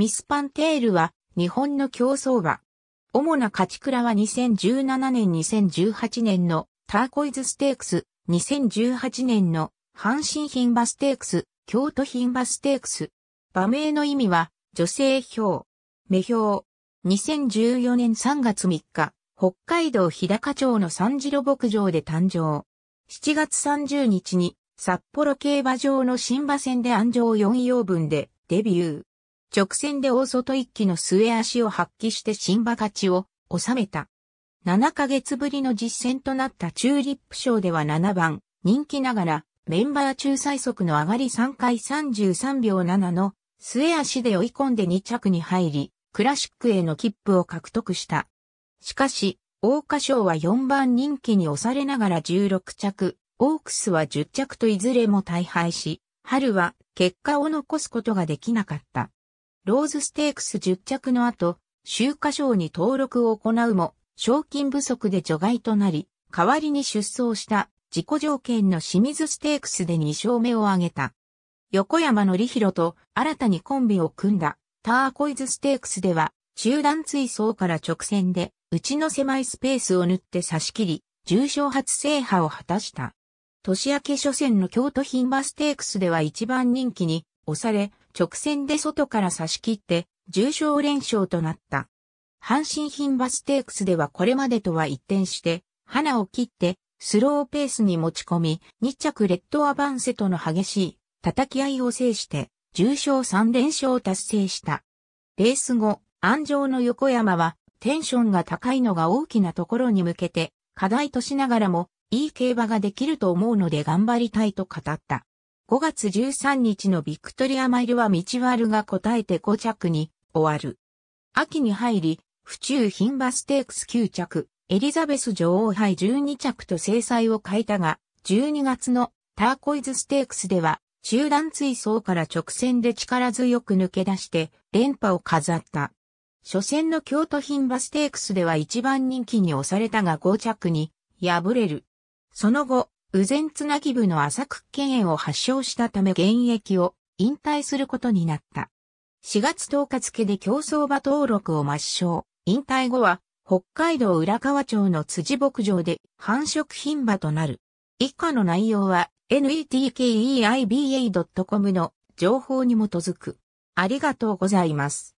ミスパンテールは日本の競走馬。主な勝ち倉は2017年2018年のターコイズステークス、2018年の阪神牝馬ステークス、京都牝馬ステークス。馬名の意味は女性票、目票。2014年3月3日、北海道日高町の三次郎牧場で誕生。7月30日に札幌競馬場の新馬戦で安城4用分でデビュー。直線で大外一気の末足を発揮して新馬勝ちを収めた。7ヶ月ぶりの実戦となったチューリップ賞では7番、人気ながら、メンバー中最速の上がり3回33秒7の末足で追い込んで2着に入り、クラシックへの切符を獲得した。しかし、大花賞は4番人気に押されながら16着、オークスは10着といずれも大敗し、春は結果を残すことができなかった。ローズステークス10着の後、週刊賞に登録を行うも、賞金不足で除外となり、代わりに出走した自己条件の清水ステークスで2勝目を挙げた。横山則弘と新たにコンビを組んだターコイズステークスでは、中段追走から直線で、内の狭いスペースを縫って差し切り、重賞初制覇を果たした。年明け初戦の京都牝馬ステークスでは一番人気に押され、直線で外から差し切って、重症連勝となった。阪神品馬ステークスではこれまでとは一転して、花を切って、スローペースに持ち込み、2着レッドアバンセとの激しい叩き合いを制して、重症3連勝を達成した。レース後、安城の横山は、テンションが高いのが大きなところに向けて、課題としながらも、いい競馬ができると思うので頑張りたいと語った。5月13日のビクトリアマイルは道悪が答えて5着に終わる。秋に入り、府中品バステークス9着、エリザベス女王杯12着と制裁を変えたが、12月のターコイズステークスでは、中段追走から直線で力強く抜け出して、連覇を飾った。初戦の京都品バステークスでは一番人気に押されたが5着に敗れる。その後、右前綱木部の浅く腱炎を発症したため現役を引退することになった。4月10日付で競争馬登録を抹消。引退後は、北海道浦河町の辻牧場で繁殖品馬となる。以下の内容は netkeiba.com の情報に基づく。ありがとうございます。